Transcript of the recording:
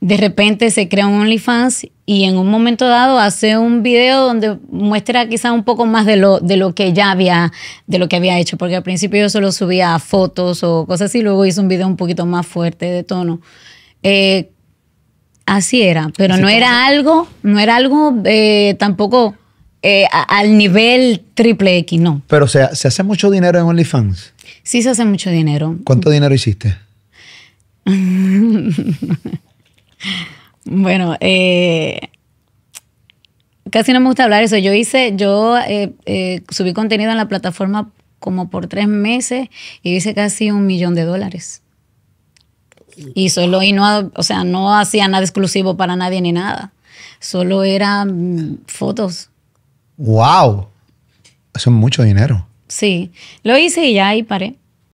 de repente se crea un OnlyFans y en un momento dado hace un video donde muestra quizá un poco más de lo, de lo que ya había, de lo que había hecho, porque al principio yo solo subía fotos o cosas así, luego hizo un video un poquito más fuerte de tono. Eh, así era, pero no era algo, no era algo eh, tampoco eh, al nivel triple X, no. Pero se, se hace mucho dinero en OnlyFans. Sí, se hace mucho dinero. ¿Cuánto dinero hiciste? Bueno, eh, casi no me gusta hablar eso. Yo hice, yo eh, eh, subí contenido en la plataforma como por tres meses y hice casi un millón de dólares. Y solo, y no, o sea, no hacía nada exclusivo para nadie ni nada. Solo eran fotos. ¡Wow! Eso es mucho dinero. Sí, lo hice y ya ahí paré.